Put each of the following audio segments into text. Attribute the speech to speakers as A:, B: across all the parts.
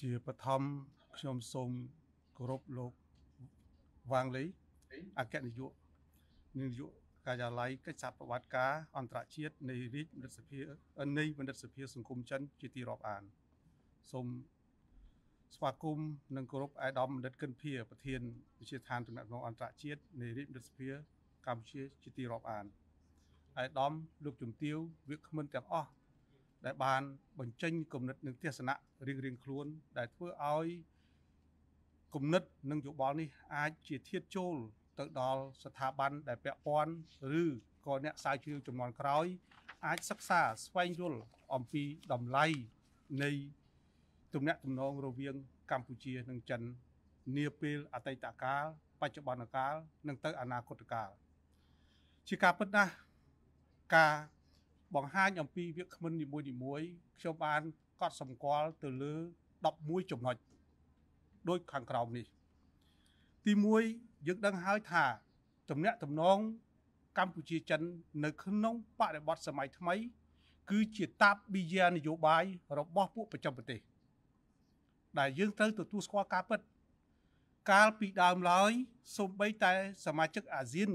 A: ជាបឋមខ្ញុំសូមគោរពលោកវាងលីអគ្គនាយកនាយកការិយាល័យកិច្ចសហប្រវត្តិការអន្តរជាតិនៃរាជមនិតសភានៃមនិតសភាសង្គមចិនជាទីរាប់អានសូមស្វាគមន៍និងគោរពអាយដាមមនិតកិនភាប្រធានវិជាឋានតំណែងអន្តរជាតិនៃរាជមនិតសភាកម្ពុជាជាទីរាប់អានអាយដាមលោកជំទាវវាគ្មិនទាំងអស់ដែលបានបញ្ចេញគំនិតនិងទស្សនៈរៀងរៀងខ្លួន ដែលធ្វើឲ្យគំនិតនិងយោបល់នេះ អាចជាធាតចូល ទៅដល់ស្ថាប័នដែលពាក់ព័ន្ធឬក៏អ្នកស្រាវជ្រាវចំនួនក្រោយ អាចសិក្សាស្វែងយល់អំពីតម្លៃនៃទំនាក់ទំនងរវាង កម្ពុជា និងចិននាពេលអតីតកាលបច្ចុប្បន្នកាលនិងទៅអនាគតកាលជាការពិតណាស់ការបង្ហាញអំពីវាគ្មិននីមួយនីមួយខ្ញុំបានកត់សម្គាល់ទៅលើ11ចំណុចដូចខាងក្រោមនេះ ទី1យើងដឹងហើយថាទំនាក់ទំនងកម្ពុជាចិន នៅក្នុងបរិបទសម័យថ្មី គឺជាតាបបិយានយោបាយរបស់ពួកប្រចាំប្រទេសដែលយើងត្រូវទទួលស្គាល់ការពិត កាលពីដើមឡើយសូម្បីតែសមាជិកអាស៊ាន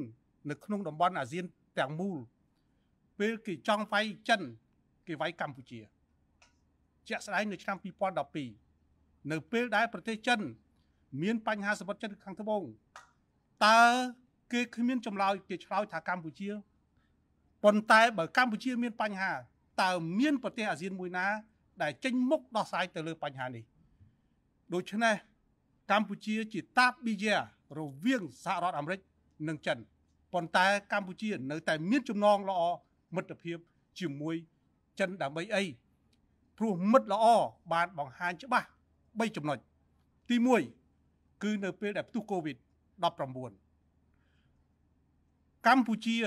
A: នៅក្នុងតំបន់អាស៊ានទាំងមូលពេលគេចង់វាយចិន គេវាយកម្ពុជា ជាក់ស្ដែងនៅឆ្នាំ2012នៅពេលដែលប្រទេសចិន មានបញ្ហាសម្បត្តិចិនខាងត្បូងតើគេគ្មានចម្លើយគេឆ្លើយថាកម្ពុជាប៉ុន្តែបើកម្ពុជាមាន បញ្ហាតើមានប្រទេសអាស៊ានមួយណា ដែលចេញមុខដោះស្រាយទៅលើបញ្ហានេះ ដូច្នេះកម្ពុជាជាតាបប៊ីយ៉ារវាងសហរដ្ឋអាមេរិកនិងចិនប៉ុន្តែកម្ពុជានៅតែមានចំណងល្អមិត្តភាពជាមួយចិនដើម្បីអីព្រោះមិត្តល្អបានបង្ហាញច្បាស់3ចំណុចទី1គឺនៅពេលដែលផ្ទុះ COVID 19កម្ពុជា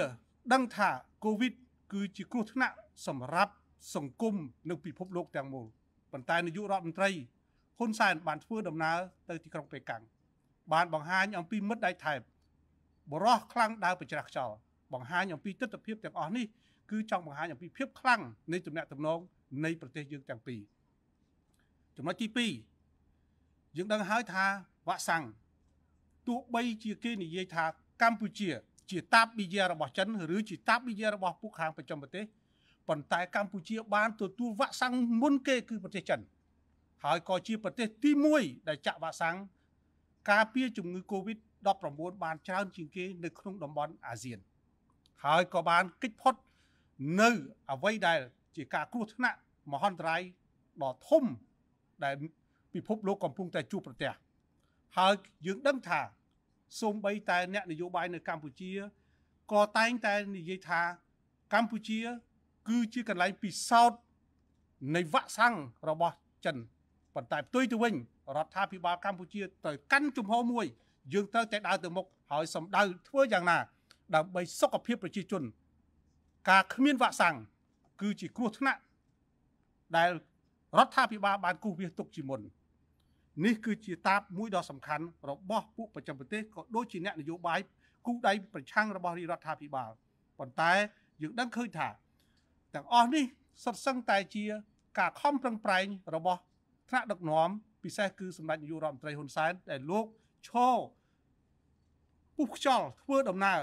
A: ដឹងថា COVID គឺ ជាគ្រោះថ្នាក់សម្រាប់សង្គមនិងពិភពលោកទាំងមូលប៉ុន្តែនាយករដ្ឋមន្ត្រីហ៊ុនសែនបានធ្វើដំណើរទៅទីក្រុងប៉េកាំងបានបង្ហាញអំពីមិត្តដៃថែបបរោះខ្លាំងដើរបច្ច្រាស់ខ្យល់បង្ហាញអំពីទស្សនវិជ្ជាទាំងអស់នេះគឺចង់បង្ហាញអំពីភាពខ្លាំងនៃទំនាក់ទំនងនៃប្រទេសយើងទាំងពីរចំណុចទី2យើងដឹងហើយថាវ៉ាក់សាំងទោះបីជាគេនិយាយថាកម្ពុជា ជា តាបវិយារបស់ចិនឬជាតាបវិយារបស់ពួកខាងប្រចាំប្រទេសប៉ុន្តែកម្ពុជាបានទទួលវ៉ាក់សាំងមុនគេ គឺប្រទេសចិនហើយក៏ជាប្រទេស ទី1ដែលចាក់វ៉ាក់សាំងការពារជំងឺ Covid-19 បានច្រើនជាងគេ នៅក្នុងតំបន់អាស៊ានហើយក៏បានគេចផុតនៅអ្វីដែលជាការគ្រោះថ្នាក់មហន្តរាយដ៏ធំដែលពិភពលោកកំពុងតែជួបប្រទះហើយយើងដឹងថា សូម្បីតែអ្នកនយោបាយនៅកម្ពុជាក៏តែងតែនិយាយថាកម្ពុជាគឺជាកន្លែងពិសោធន៍នៃវាក់សាំងរបស់ចិនប៉ុន្តែផ្ទុយទៅវិញ រដ្ឋាភិបាលកម្ពុជាទៅកាន់ជំហរមួយយើងត្រូវតែដើរទៅមុខហើយសម្ដៅធ្វើយ៉ាងណាដើម្បីសុខភាពប្រជាជនការគ្មានវ៉ាក់សាំងគឺជាគ្រោះថ្នាក់ដែលរដ្ឋាភិបាលបានគូសវាទុកជាមុននេះគឺជាតាបមួយដ៏សំខាន់របស់ពួកប្រចាំប្រទេសក៏ដូចជាអ្នកនយោបាយគូដៃប្រឆាំងរបស់រដ្ឋាភិបាលប៉ុន្តែយើងដឹងឃើញថាទាំងអស់នេះសុទ្ធសឹងតែជា ការខំប្រឹងប្រែងរបស់ថ្នាក់ដឹកនាំ ពិសេសគឺសម្ដេចនាយករដ្ឋមន្ត្រីហ៊ុនសែនដែលលោកឈរពុះខ្យល់ធ្វើដំណើរ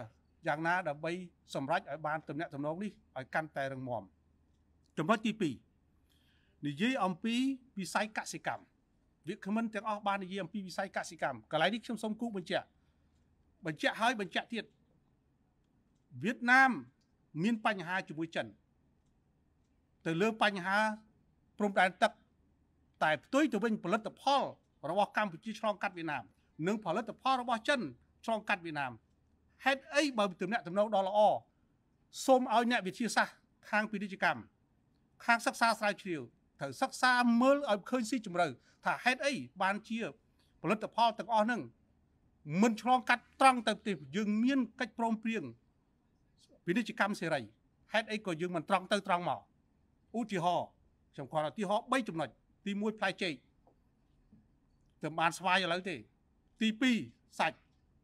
A: យ៉ាងណាដើម្បីសម្រេចឲ្យបានទំនាក់ទំនងនេះឲ្យកាន់តែរឹងមាំចំណុចទី2និយាយអំពីវិស័យកសិកម្មវាគ្មិនទាំងអស់បាននិយាយអំពីវិស័យកសិកម្មកន្លែងនេះខ្ញុំសូមគូបញ្ជាក់បញ្ជាក់ហើយបញ្ជាក់ទៀតវៀតណាម មានបញ្ហាជាមួយចិន ទៅលើបញ្ហាព្រំដែនទឹកតែផ្ទុយទៅវិញផលិតផលរបស់កម្ពុជាឆ្លងកាត់វៀតណាមនិង ផលិតផលរបស់ចិនឆ្លងកាត់វៀតណាមហេតុអីបើទំនាក់ទំនងដ៏ល្អសូមឲ្យអ្នកវិទ្យាសាស្ត្រខាងពាណិជ្ជកម្មខាងសិក្សាស្រាវជ្រាវត្រូវសិក្សាមើលឲ្យឃើញស៊ីជម្រៅថាហេតុអីបានជាផលិតផលទាំងអស់ហ្នឹងមិនឆ្លងកាត់ត្រង់ទៅទេយើងមានកិច្ចព្រមព្រៀងពាណិជ្ជកម្មសេរីហេតុអីក៏យើងមិនត្រង់ទៅត្រង់មកឧទាហរណ៍ខ្ញុំគាត់ឧទាហរណ៍3ចំណុចទី1ផ្លែចេកតែបានស្វាយឥឡូវទេទី2សាច់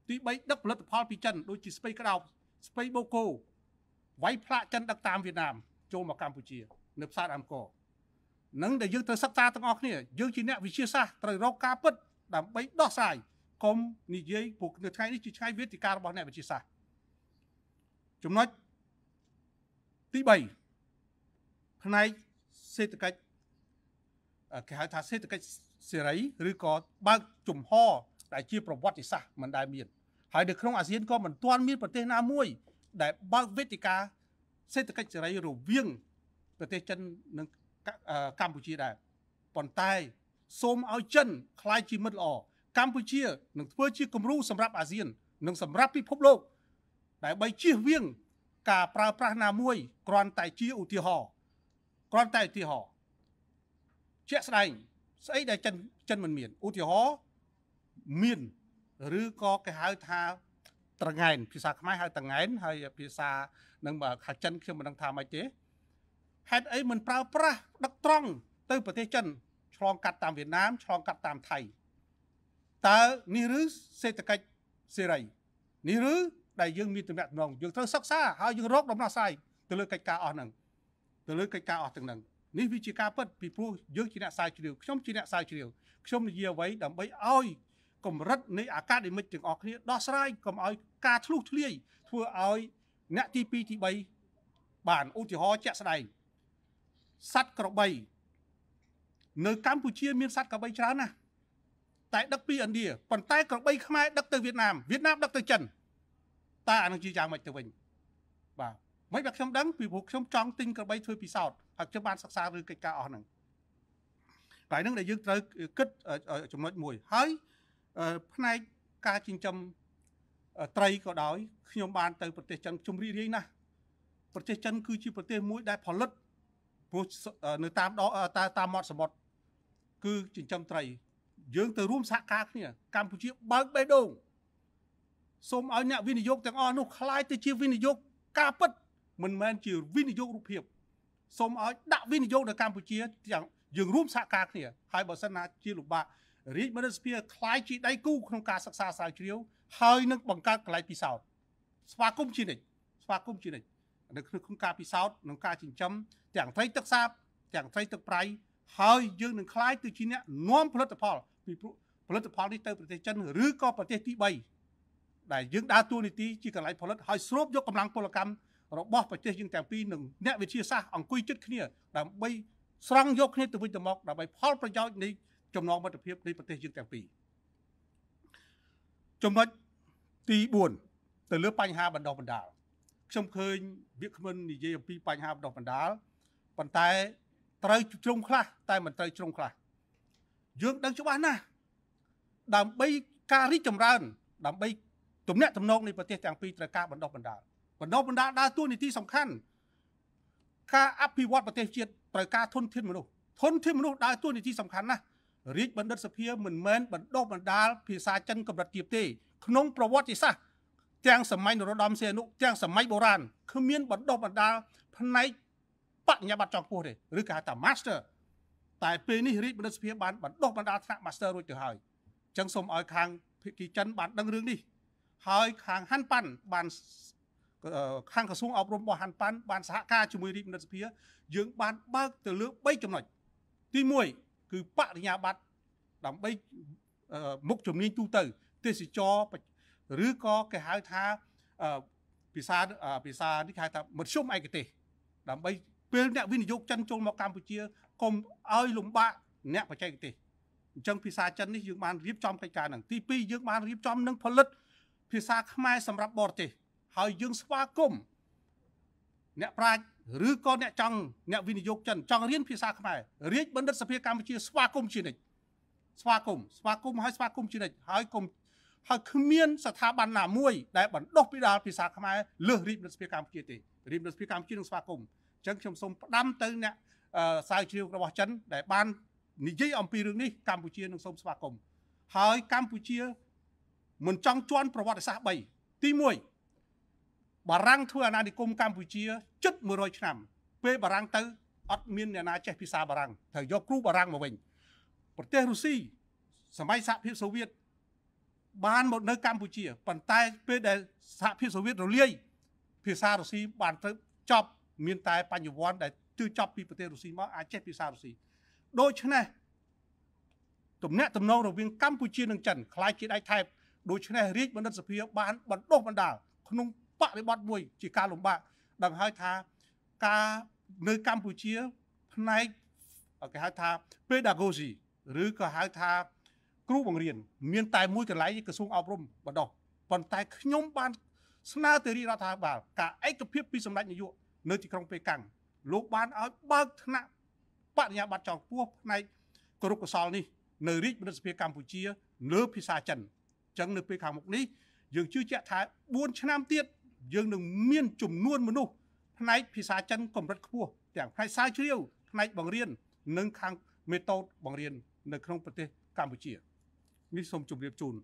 A: ទី3ដឹកផលិតផលពីចិនដូចជាស្ពៃក្តោបស្ពៃបូកូវាយផ្លាកចិនដឹកតាមវៀតណាម ចូលមកកម្ពុជា នៅផ្សារអង្គរនឹងដែលយើងត្រូវសិក្សាទាំងអស់គ្នាយើងជាអ្នកវិទ្យាសាស្ត្រត្រូវរកការពិតដើម្បីដោះស្រាយកុំនិយាយពួកនៅថ្ងៃនេះជាឆ្ងាយវេទិការបស់អ្នកវិទ្យាសាស្ត្រចំណុចទី3ផ្នែកសេដ្ឋកិច្ចគេហៅថាសេដ្ឋកិច្ចសេរីឬក៏បើកជំហរដែលជាប្រវត្តិសាស្ត្រមិនដែលមានហើយនៅក្នុងអាស៊ានក៏មិនទាន់មានប្រទេសណាមួយដែលបើកវេទិកាសេដ្ឋកិច្ចសេរីរវាងប្រទេសចិននិងកម្ពុជាដែរប៉ុន្តែសូមឲ្យចិនคล้ายជាមិត្តល្អកម្ពុជានឹងធ្វើជាគំរូសម្រាប់អាស៊ាន និងសម្រាប់ពិភពលោកដែលបីជៀសវាងការប្រើប្រាស់ណាមួយគ្រាន់តែជាឧទាហរណ៍គ្រាន់តែឧទាហរណ៍ជាក់ស្ដែងស្អីដែលចិនចិនមិនមានឧទាហរណ៍មានឬក៏គេហៅថាត្រងែនភាសាខ្មែរហៅត្រងែនហើយ ភាសានឹងខាចិនខ្ញុំមិនដឹងថាម៉េចទេហេតុអីមិនប្រើប្រាស់ដឹកត្រង់ទៅប្រទេសចិនឆ្លងកាត់តាមវៀតណាមឆ្លងកាត់តាមថៃតើនេះឬសេដ្ឋកិច្ចសេរីនេះឬដែលយើងមានតំណែងយើងត្រូវសិក្សាហើយយើងរកដំណោះស្រាយទៅលើកិច្ចការអស់ហ្នឹងទៅលើកិច្ចការអស់ទាំងហ្នឹងនេះវាជាការពិតពីព្រោះយើងជាអ្នកស្រាវជ្រាវខ្ញុំជាអ្នកស្រាវជ្រាវខ្ញុំនិយាយអ្វីដើម្បីឲ្យកម្រិតនៃអាកាដេមិកទាំងអស់គ្នាដោះស្រាយកុំឲ្យការឆ្លុះឆ្លាយធ្វើឲ្យអ្នកទី2ទី3បានឧទាហរណ៍ជាក់ស្ដែងសัตว์ក្របីនៅកម្ពុជា មានសัตว์ក្របីច្រើនណាស់តែដឹកពីឥណ្ឌាប៉ុន្តែក្របីខ្មែរដឹកទៅវៀតណាមវៀតណាមដឹកទៅចិនតើអានឹងជាយ៉ាងម៉េចទៅវិញបាទមិនបើខ្ញុំដឹងពីព្រោះខ្ញុំចង់ទិញក្របីធ្វើពិសោធន៍ហើយខ្ញុំបានសិក្សាឬកិច្ចការអស់ហ្នឹងតែនឹងដែលយើងត្រូវគិតចំណុចមួយហើយផ្នែកការចិញ្ចឹមត្រីក៏ដោយខ្ញុំបានទៅប្រទេសចិនជំរីរាយណាស់ប្រទេសចិន គឺជាប្រទេសមួយដែលផលិតព្រោះនៅតាមដកតាមមាត់សមុទ្រគឺចិញ្ចឹមត្រី យើងទៅរួមសហការគ្នាកម្ពុជាបើកបេះដូងសូមឲ្យអ្នកវិនិយោគទាំងអស់នោះคล้ายទៅជាវិនិយោគការពិត មិនមែនជាវិនិយោគរូបភាពសូមឲ្យដាក់វិនិយោគនៅកម្ពុជាទាំងយើងរួមសហការគ្នា ហើយបើសិនណាជាលំបាករាជមន្ត្រីសភាคล้ายជាដៃគូក្នុងការសិក្សាស្រាវជ្រាវហើយនឹងបង្កើតកន្លែងពិសោធន៍ស្វាគមន៍ជានិច្ចស្វាគមន៍ជានិច្ចនៅក្នុងការពិសោធន៍ក្នុងការចិញ្ចឹមទាំងត្រីទឹកសាបទាំងត្រីទឹកប្រៃហើយយើងនឹងคล้ายទៅជាអ្នកនាំផលិតផលពីផលិតផលនេះទៅប្រទេសចិនឬក៏ប្រទេសទី3ដែលយើងដើរតួនាទីជាកន្លែងផលិតហើយស្រូបយកកម្លាំងពលកម្មរបស់ប្រទេសយើងទាំងពីរនឹងអ្នកវិទ្យាសាស្ត្រអង្គុយជិតគ្នាដើម្បីស្រង់យកគ្នាទៅវិញទៅមកដើម្បីផលប្រយោជន៍នៃចំណងមិត្តភាពនៃប្រទេសយើងទាំងពីរចំណុចទី4ទៅលើបញ្ហាបណ្ដោះបណ្ដាលខ្ញុំឃើញវាគ្មិននិយាយអំពីបញ្ហាបណ្ដោះបណ្ដាលប៉ុន្តែត្រូវជ្រុងខ្លះតែមិនត្រូវជ្រុងខ្លះយើងដឹងច្បាស់ណាស់ដើម្បីការរីកចម្រើន ដើម្បីទំនាក់ទំនងនៃប្រទេសទាំងពីរត្រូវការបណ្ដោះបណ្ដាលបណ្ដោះបណ្ដាលដើរតួនាទីសំខាន់ការអភិវឌ្ឍប្រទេសជាតិត្រូវការធនធានមនុស្សធនធានមនុស្សដើរតួនាទីសំខាន់ណាស់រាជបណ្ឌិតសភាមិនមែនបណ្ដុះបណ្ដាលភាសាចិនកម្រិតទាបទេ ក្នុងប្រវត្តិសាស្ត្រទាំងសម័យនរោត្តមសីហនុទាំងសម័យបុរាណគ្មានបណ្ដុះបណ្ដាលផ្នែកបញ្ញាបត្រចង់ពោះទេឬក៏ហៅថា master តែពេលនេះរាជបណ្ឌិតសភាបានបណ្ដុះបណ្ដាលថ្នាក់ master រួចទៅហើយអញ្ចឹងសូមឲ្យខាងភិក្ខុចិនបានដឹងរឿងនេះហើយខាងហាន់ប៉ាន់បានខាងក្រសួងអប់រំរបស់ហាន់ប៉ាន់បានសហការជាមួយរាជបណ្ឌិតសភាយើងបានបើកទៅលើ3ចំណុចទី1គឺបរិញ្ញាបត្រដើម្បីមុខជំនាញទូទៅ ទេសចរឬក៏គេហៅថាភាសាភាសានេះគេហៅថាមធ្យមឯកទេស ដើម្បីពេលអ្នកវិនិយោគចិនចូលមកកម្ពុជាកុំឲ្យលំបាកអ្នកបច្ចេកទេសអញ្ចឹងភាសាចិននេះយើងបានរៀបចំកិច្ចការនឹងទី2យើងបានរៀបចំនិងផលិតភាសាខ្មែរសម្រាប់បរទេសហើយយើងស្វាគមន៍អ្នកប្រាជ្ញឬក៏អ្នកចង់អ្នកវិនិយោគចិនចង់រៀនភាសាខ្មែររាជបណ្ឌិតសភាកម្ពុជាស្វាគមន៍ជានិច្ចស្វាគមន៍ស្វាគមន៍ឲ្យស្វាគមន៍ជានិច្ចហើយគុំហើយគ្មាន ស្ថាប័នណាមួយដែលបណ្ដុះពីដល់ភាសាខ្មែរលើសរាជរដ្ឋាភិបាលកម្ពុជាទេរាជរដ្ឋាភិបាលកម្ពុជានឹងស្វាគមន៍អញ្ចឹងខ្ញុំសូមផ្ដាំទៅអ្នកសាវជ្រាវរបស់ចិន ដែលបាន និយាយអំពីរឿងនេះកម្ពុជានឹងសូមស្វាគមន៍ហើយកម្ពុជាមិនចង់ជន់ប្រវត្តិសាស្ត្រ3ទី1បារាំងធ្វើអាណានិគមកម្ពុជាជិត100ឆ្នាំពេលបារាំងទៅអត់មានអ្នកណាចេះភាសាបារាំងត្រូវយកគ្រូបារាំងមកវិញប្រទេសរុស្ស៊ីសម័យសហភាពសូវៀតបានមកនៅ កម្ពុជាប៉ុន្តែពេលដែលសហភាពសូវៀតរលាយភាសារុស្ស៊ីបានត្រូវចប់ មានតែបញ្ញវន្តដែលទើចប់ពីប្រទេសរុស្ស៊ីមកអាចចេះភាសារុស្ស៊ីដូច្នេះទំនាក់ទំនងរវាងកម្ពុជានិងចិនคล้ายជាដៃថែបដូច្នេះរាជបណ្ឌិតសភា បានបណ្ដុះបណ្ដាលក្នុងបរិបទមួយ ជាការលំបាកដឹងហើយថាការនៅកម្ពុជាផ្នែកគេហៅថា pedagogy ឬក៏ហៅថាគ្រូបង្រៀនមាន តែមួយកន្លែងក្រសួងអប់រំបណ្ដោះប៉ុន្តែខ្ញុំបាន ស្នើទៅរាជរដ្ឋាភិបាលការឯកភាពពីសម្ដេចនាយកនៅទីក្រុងប៉េកាំងលោកបានឲ្យបើកថ្នាក់បរិញ្ញាបត្រចောင်းពោះផ្នែកគរុកសលនេះនៅរាជមន្ត្រីសភាកម្ពុជាលើភាសាចិនអញ្ចឹងនៅពេលខាងមុខនេះយើងជឿជាក់ថា4ឆ្នាំទៀតយើងនឹងមានចំនួនមនុស្សផ្នែកភាសាចិនកម្រិតខ្ពស់ទាំងផ្នែកសាយជ្រាវផ្នែកបង្រៀននិងខាងមេតូតបង្រៀននៅក្នុងប្រទេសកម្ពុជានេះសូមជម្រាបជូន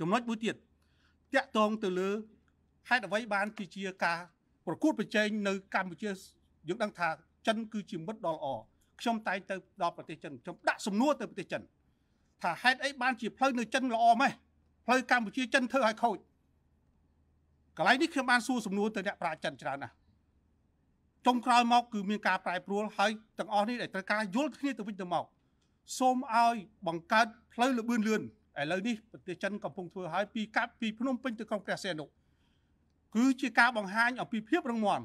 A: ចំណុចមួយទៀតតកតងទៅលើហេតុអ្វីបានជាជាការប្រកួតប្រជែងនៅកម្ពុជាយើងដឹងថាចិន គឺជាមិត្តដ៏ល្អខ្ញុំតែងទៅដល់ប្រទេសចិនខ្ញុំដាក់សំណួរទៅប្រទេសចិនថាហេតុអីបានជាផ្លូវនៅចិនល្អម៉េះផ្លូវកម្ពុជាចិនធ្វើឲ្យខូចកន្លែងនេះខ្ញុំបានសួរសំណួរទៅអ្នកប្រាជ្ញចិនច្រើនណាស់ចុងក្រោយមកគឺមានការប្រែប្រួលហើយទាំងអស់នេះដែលត្រូវការយល់គ្នាទៅវិញទៅមកសូមឲ្យបង្កើតផ្លូវលបឿនលឿនឥឡូវនេះប្រទេសចិនកំពុងធ្វើឲ្យពីកាប់ពីភ្នំពេញទៅក្រុងព្រះសីហនុគឺជាការបង្ហាញអំពីភាពរឹងមាំ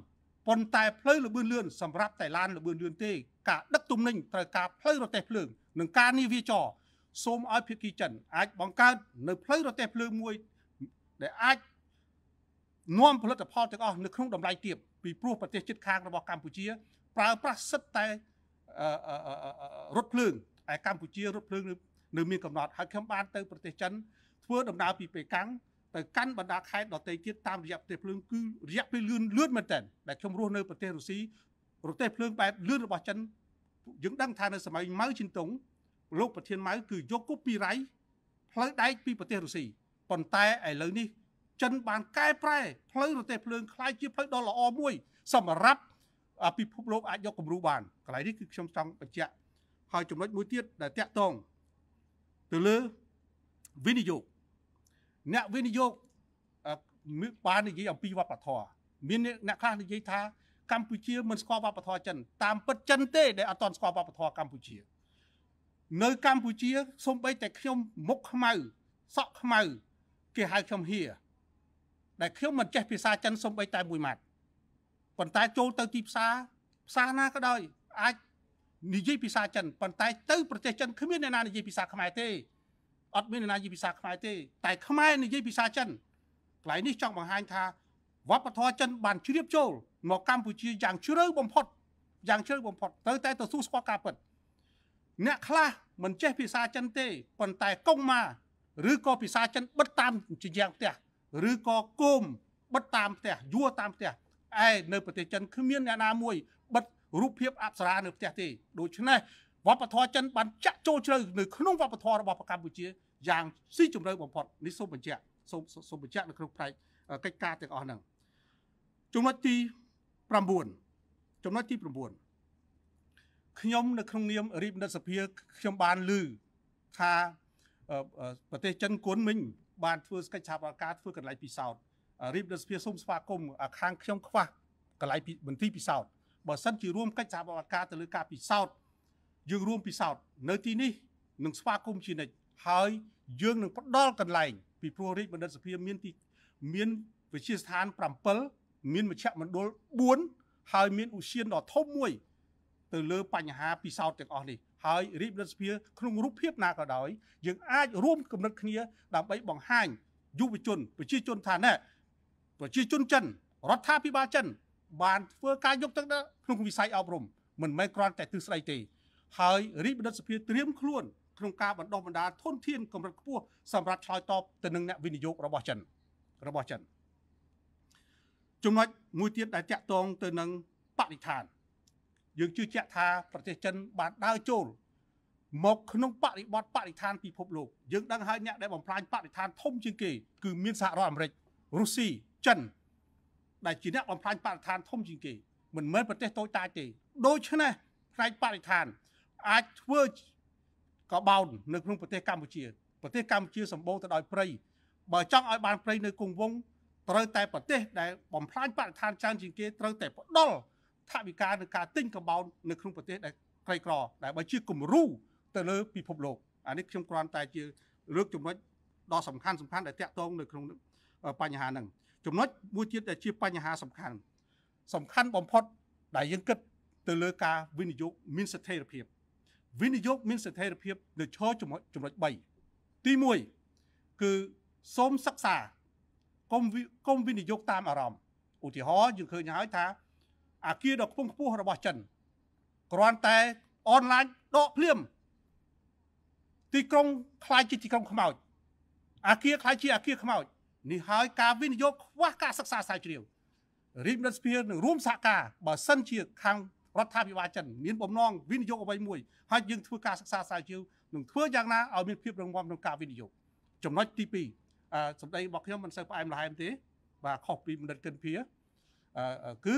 A: ប៉ុន្តែផ្លូវលបឿនលឿនសម្រាប់តៃឡាន លបឿនលឿនទេការដឹកទំនិញត្រូវការផ្លូវរទេះភ្លើងនិងការនាវាចរសូមឲ្យ ភាគីចិនអាចបង្កើតនៅផ្លូវរទេះភ្លើងមួយដែលអាចនាំផលិតផលទាំងអស់នៅក្នុងតម្លៃទាបពីព្រោះប្រទេសជិតខាងរបស់កម្ពុជាប្រើប្រាស់សិទ្ធតែរថភ្លើងឯកម្ពុជារថភ្លើងនៅមានកំណត់ហើយខ្ញុំបាន ទៅប្រទេសចិនធ្វើដំណើរពីប៉េកាំងទៅកាន់បណ្ដាខេត្តដទៃទៀតតាមរយៈប្រទេសភ្លើងគឺរយៈពេលលឿនលឿនមែនតើដែលខ្ញុំរស់នៅប្រទេសរុស្ស៊ីប្រទេសភ្លើងបែបលឿនរបស់ចិនយើងដឹងថានៅសម័យម៉ៅជីនតុងលោកប្រធានម៉ៅគឺយកគប់ពីរៃផ្លូវដែកពីប្រទេសរុស្ស៊ីប៉ុន្តែឥឡូវនេះ ចិនបានកែប្រែផ្លូវរទេះភ្លើងคล้ายជាផ្លូវដ៏ល្អមួយ សម្រាប់ពិភពលោកអាចយកគំរូបានកន្លែងនេះគឺខ្ញុំចង់បញ្ជាក់ហើយចំណុចមួយទៀតដែលតាក់ទងទៅលើវិនិយោគអ្នកវិនិយោគបាននិយាយអំពីវប្បធម៌មានអ្នកខ្លះនិយាយថាកម្ពុជាមិនស្គាល់វប្បធម៌ចិន តាមពិតចិនទេដែលអត់ទាន់ស្គាល់វប្បធម៌កម្ពុជា នៅកម្ពុជាសូម្បីតែខ្ញុំមុខខ្មៅសក់ខ្មៅគេហៅខ្ញុំហៀដែលខ្ញុំមិនចេះភាសាចិនសូម្បីតែមួយម៉ាត់ប៉ុន្តែចូលទៅទីផ្សារផ្សារណាក៏ដោយអាចនិយាយភាសាចិនប៉ុន្តែទៅប្រទេសចិនគ្មានអ្នកណានិយាយភាសាខ្មែរទេអត់មានអ្នកណានិយាយភាសាខ្មែរទេតែខ្មែរនិយាយភាសាចិនកន្លែងនេះចង់បង្ហាញថាវប្បធម៌ចិន បានជ្រាបចូលមកកម្ពុជាយ៉ាងជ្រៅបំផុតយ៉ាងជ្រៅបំផុត ទៅតែទទួលស្គាល់ការពិតអ្នកខ្លះមិនចេះភាសាចិនទេប៉ុន្តែកុងម៉ាឬក៏ភាសាចិនបិទតាមជាយ៉ាងផ្ទះឬក៏គុំបិទតាមផ្ទះយួរតាមផ្ទះឯនៅប្រទេសចិនគ្មានអ្នកណាមួយបិទរូបភាពអប្សរានៅផ្ទះទេដូច្នេះវប្បធម៌ចិនបានចាក់ចូលជ្រៅនៅក្នុងវប្បធម៌របស់កម្ពុជាយ៉ាងស៊ីជម្រៅបំផុតនេះសូមបញ្ជាក់សូមសូមបញ្ជាក់នៅក្នុងផ្នែកកិច្ចការទាំងអស់ហ្នឹងចំណុចទី9ចំណុចទី9ខ្ញុំនៅក្នុងនាមរាជបណ្ឌិតសភាខ្ញុំបានលើថាប្រទេសចិនគុនមិញបានធ្វើកិច្ចសហប្រតិការធ្វើកន្លែងពិសោធន៍រាជបណ្ឌិតសភាសូមស្វាគមន៍ខាងខ្ញុំខ្វះកន្លែងមន្ទីរពិសោធន៍បើសិនជារួមកិច្ចសហប្រតិបត្តិការទៅលើការពិសោធន៍យើងរួមពិសោធន៍នៅទីនេះនឹងស្វាគមន៍ជានិច្ចហើយយើងនឹងផ្ដល់កន្លែងពីព្រោះរាជបណ្ឌិតសភាមានទីមានវិទ្យាស្ថាន7មានមជ្ឈមណ្ឌល4ហើយមានឧស្សាហដ៏ធំមួយទៅលើបញ្ហាពិសោធន៍ទាំងអស់នេះហើយរាជបណ្ឌិតសភាក្នុងរូបភាពណាក៏ដោយយើងអាចរួមគំនិតគ្នាដើម្បីបង្ហាញយុវជនប្រជាជនថាណែប្រជាជនចិនរដ្ឋាភិបាលចិនបានធ្វើការយកទឹកដាក់ក្នុងវិស័យអប់រំមិនមែនគ្រាន់តែទិសស្ដីទេហើយរាជបណ្ឌិតសភាត្រៀមខ្លួនក្នុងការបណ្ដុះបណ្ដាលធនធានកម្រិតខ្ពស់សម្រាប់ឆ្លើយតបទៅនឹងអ្នកវិនិយោគរបស់ចិនរបស់ចិនចំណុចមួយទៀតដែលតាក់ទងទៅនឹងបរិស្ថានយើងជឿជាក់ថាប្រទេសចិន បានដើរចូលមកក្នុងបរិបទបរិស្ថានពិភពលោកយើងដឹងហើយអ្នកដែលបំផ្លាញបរិស្ថានធំជាងគេ គឺមានសហរដ្ឋអាមេរិករុស្ស៊ីចិនដែលជាអ្នកបំផ្លាញបរិស្ថានធំជាងគេមិនមែនប្រទេសតូចតាចទេដូច្នេះផ្នែកបរិស្ថានអាចធ្វើកបោននៅក្នុងប្រទេសកម្ពុជាប្រទេសកម្ពុជាសម្បូរទៅដោយព្រៃបើចង់ឲ្យបានព្រៃនៅគង់វង្សត្រូវតែប្រទេស ដែលបំផ្លាញបរិស្ថានច្រើនជាងគេត្រូវតែផ្ដល់ថវិកានឹងការទិញកបោននៅក្នុងប្រទេសដែលក្រីក្រដែលបើជាគំរូ ទៅលើពិភពលោកអានេះខ្ញុំគ្រាន់តែជាលើកចំណុចដ៏សំខាន់សំខាន់ដែលតាក់ទងនៅក្នុងបញ្ហាហ្នឹងចំណុចមួយទៀតដែលជាបញ្ហាសំខាន់សំខាន់បំផុតដែលយើងគិត ទៅលើការវិនិយោគមានស្ថិរភាព វិនិយោគមានស្ថិរភាព នៅឈរចំណុចចំណុច3ទី1គឺសូមសិក្សាកុំកុំវិនិយោគតាមអារម្មណ៍ឧទាហរណ៍យើងឃើញហើយថា អាគារដ៏ខ្ពង់ខ្ពស់របស់ចិនគ្រាន់តែអនឡាញដកភ្លាមទីក្រុងខ្លាយជាទីក្រុងខ្មោចអាគារខ្លាយជាអាគារខ្មោចនេះហើយការវិនិយោគខ្វះការសិក្សាស្រាវជ្រាវរាជរដ្ឋាភិបាលនឹងរួមសហការបើសិនជាខាងរដ្ឋាភិបាលចិនមានបំណងវិនិយោគអ្វីមួយហើយយើងធ្វើការសិក្សាស្រាវជ្រាវនឹងធ្វើយ៉ាងណាឲ្យមានភាពរឹងមាំក្នុងការវិនិយោគចំណុចទី2សម្ដីរបស់ខ្ញុំមិនសូវផ្អែមល្ហែមទេ បាទខុសពីបណ្ឌិតកិនភាគឺ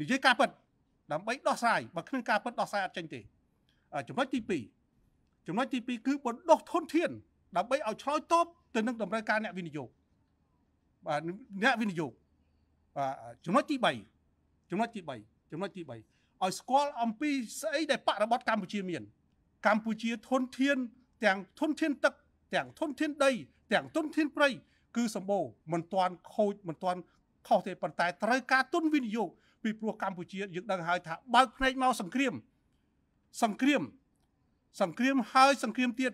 A: និយាយការពិតដើម្បីដោះស្រាយបើគ្មានការពិតដោះស្រាយអត់ចេញទេចំណុចទី2ចំណុចទី2គឺបណ្ដោះធនធានដើម្បីឲ្យឆ្លើយតបទៅនឹងតម្រូវការអ្នកវិនិយោគបាទអ្នកវិនិយោគបាទចំណុចទី3ចំណុចទី3ចំណុចទី3ឲ្យស្គាល់អំពីស្អីដែលបរិបត្តិកម្ពុជាមាន កម្ពុជាធនធានទាំងធនធានទឹកទាំងធនធានដីទាំងធនធានព្រៃគឺសម្បូរមិនទាន់ខូចមិនទាន់ខុសទេប៉ុន្តែត្រូវការទុនវិនិយោគពីព្រោះកម្ពុជា យើងដឹងហើយថាបើកផ្នែកមកសង្គ្រាមសង្គ្រាមសង្គ្រាមហើយ សង្គ្រាមទៀត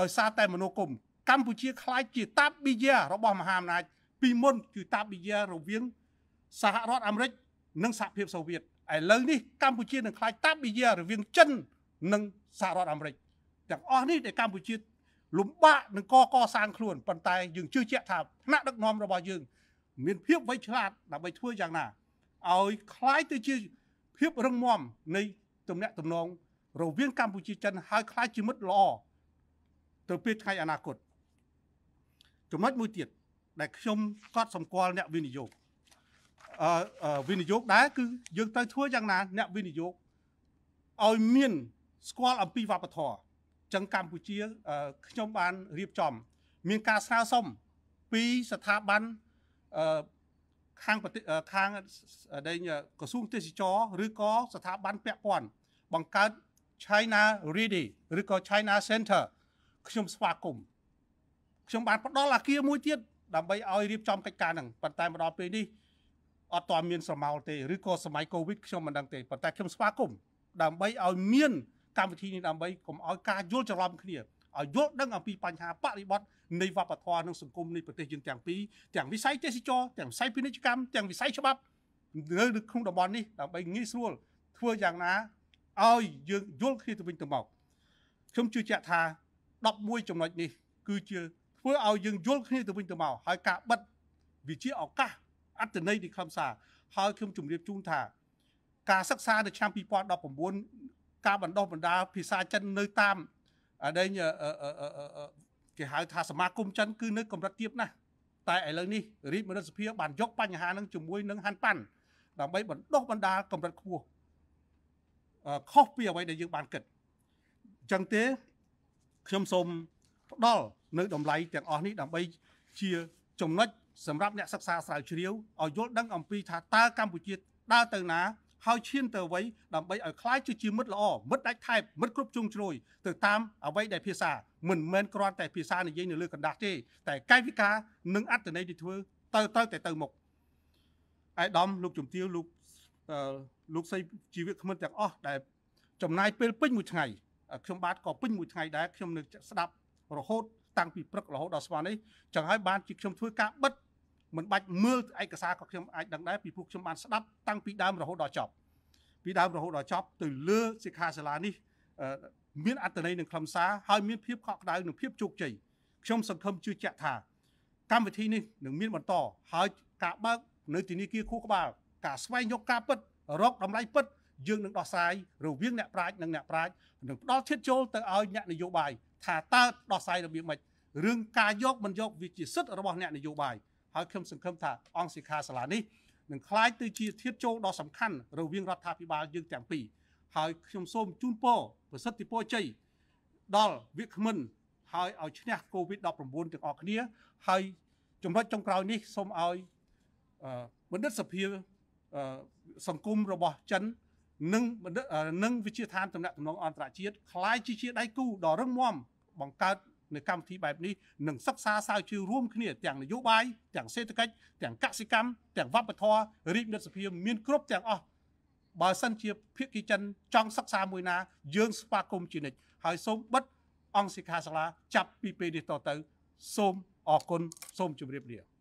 A: ដោយសារតែមនោគមកម្ពុជាខ្លាចជា តាបប៊ីយ៉ារបស់មហាអំណាចពីមុនគឺតាមវិយារវាងសហរដ្ឋអាមេរិកនិងសហភាពសូវៀតឥឡូវនេះកម្ពុជានឹងខ្លាចតាមវិយារវាងចិននិងសហរដ្ឋអាមេរិកទាំងអស់នេះដែលកម្ពុជា លំបាកនឹងកកសាងខ្លួនប៉ុន្តែយើងជឿជាក់ថាថ្នាក់ដឹកនាំរបស់យើង មានភាពវៃឆ្លាតដើម្បីធ្វើយ៉ាងណាឲ្យคล้ายទៅជាភាពរឹងមាំនៃទំនាក់ទំនងរវាងកម្ពុជាចិនហើយคล้ายជាមិត្តល្អទៅពេលថ្ងៃអនាគតចំណុចមួយទៀតដែលខ្ញុំកត់សម្គាល់អ្នកវិនិយោគអឺវិនិយោគដែរគឺយើងត្រូវធ្វើយ៉ាងណាអ្នកវិនិយោគឲ្យមានស្គាល់អំពីវប្បធម៌ចឹងកម្ពុជាខ្ញុំបានរៀបចំ មានការស្នើសុំពីស្ថាប័នខាងខាងដែលក្រសួងទេសចរឬក៏ស្ថាប័នពាក់ព័ន្ធបង្កើត China Ready ឬក៏ China Center ខ្ញុំស្វាគមន៍ខ្ញុំបានផ្ដល់អាគារមួយទៀតដើម្បីឲ្យរៀបចំកិច្ចការហ្នឹងប៉ុន្តែមកដល់ពេលនេះអត់ទាន់មានស្រមោលទេឬក៏សម័យកូវីដខ្ញុំមិនដឹងទេប៉ុន្តែខ្ញុំស្វាគមន៍ដើម្បីឲ្យមានកម្មវិធីនេះដើម្បីកុំឲ្យការយល់ច្រឡំគ្នាឲ្យយល់ដឹងអំពីបញ្ហាបរិបត្តិនៃវប្បធម៌និងសង្គមនៃប្រទេសយើងទាំងពីរទាំងវិស័យទេសចរទាំងវិស័យពាណិជ្ជកម្មទាំងវិស័យច្បាប់នៅក្នុងតំបន់នេះដើម្បីងាយស្រួលធ្វើយ៉ាងណាឲ្យយើងយល់គ្នាទៅវិញទៅមកខ្ញុំជឿជាក់ថា11ចំណុចនេះ គឺជាធ្វើឲ្យយើងយល់គ្នាទៅវិញទៅមកហើយការបិទវាជាឱកាសអត្តន័យនៃខ្លឹមសារហើយខ្ញុំជម្រាបជូនថា ការសិក្សានៅឆ្នាំ2019ការបណ្ដុះបណ្ដាលភាសាចិននៅតាមអដែងគេហៅថាសមាគមចិនគឺនៅកម្រិតទាបណាស់តែឥឡូវនេះរាជមនិសភាបានយកបញ្ហានឹងជាមួយនឹងហាន់ប៉ាន់ដើម្បីបណ្ដុះបណ្ដាលកម្រិតខ្ពស់ខុសពីអ្វីដែលយើងបានគិតអញ្ចឹងទេខ្ញុំសូមផ្ដល់នៅតម្លៃទាំងអស់នេះដើម្បីជាចំណុចសម្រាប់អ្នកសិក្សាស្រាវជ្រាវឲ្យយល់ដឹងអំពីថាតើកម្ពុជាដើរទៅណាហើយឈាន ទៅអ្វីដើម្បីឲ្យคล้ายជាជាមិត្តល្អមិត្តដាច់ថែបមិត្តគ្រប់ជ្រុងជ្រោយទៅតាមអ្វីដែលភាសា មិនមែនគ្រាន់តែភាសានិយាយនៅលើកណ្ដាស់ទេតែកាយវិការនិងអត្តន័យទីធ្វើទៅទៅតែទៅមកឯដាមលោកជំទាវលោកលោកសីជីវៈគ្មិនទាំងអស់ដែលចំណាយពេលពេញមួយថ្ងៃខ្ញុំបាទក៏ពេញមួយថ្ងៃដែរខ្ញុំនៅស្ដាប់រហូតតាំងពីព្រឹករហូតដល់ស្វានេះចឹងហើយបានជាខ្ញុំធ្វើការបិទមិនបាច់មើលឯកសារក៏ខ្ញុំអាចដឹងដែរពីពួកខ្ញុំបានស្ដាប់តាំងពីដើមរហូតដល់ចប់ពីដើមរហូតដល់ចប់ទៅលើសិក្ខាសាលានេះមានអត្តន័យនិងខ្លឹមសារហើយមានភាពខក់ក្ដៅនិងភាពជោគជ័យខ្ញុំសង្ឃឹមជឿជាក់ថាកម្មវិធីនេះនឹងមានបន្ត ហើយការបើកនៅទីនេះគៀខួរក្បាលការស្វែងរកការពិត រកតម្លៃពិតយើងនឹងដោះស្រាយរវាងអ្នកប្រាជ្ញនិងអ្នកប្រាជ្ញនឹងផ្ដល់ធៀបចូលទៅឲ្យអ្នកនយោបាយថាតើដោះស្រាយរបៀបម៉េចរឿងការយកមិនយកវាជាសិទ្ធិរបស់អ្នកនយោបាយហើយខ្ញុំសង្ឃឹមថាអង្គសិក្ខាសាលានេះនឹងคล้ายទៅជាធាតចូលដ៏សំខាន់រវាងរដ្ឋាភិបាលយើងទាំងពីរហើយខ្ញុំសូមជូនពរប្រសិទ្ធពរជ័យដល់វាគ្មិនហើយឲ្យឈ្នះ COVID-19 ទាំងអស់គ្នា ហើយចំណុចចុងក្រោយនេះសូមឲ្យបណ្ឌិតសភាសង្គមរបស់ចិននិងនិងវិជាឋានតំណាក់តំណងអន្តរជាតិคล้ายជាជាដៃគូដ៏រឹងមាំបង្កើតនៅកម្មវិធីបែបនេះនឹងសិក្សាស្រាវជ្រាវរួមគ្នា ទាំងនយោបាយទាំងសេដ្ឋកិច្ចទាំងកសិកម្មទាំងវប្បធម៌រាជនិតសភាមានគ្រប់ទាំងអស់បើសិនជាភាគីចិនចង់សិក្សាមួយណាយើងស្វាគមន៍ជានិច្ចហើយសូមបិទអង្គសិក្ខាសាលាចាប់ពីពេលនេះតទៅ សូមអរគុណសូមជម្រាបលា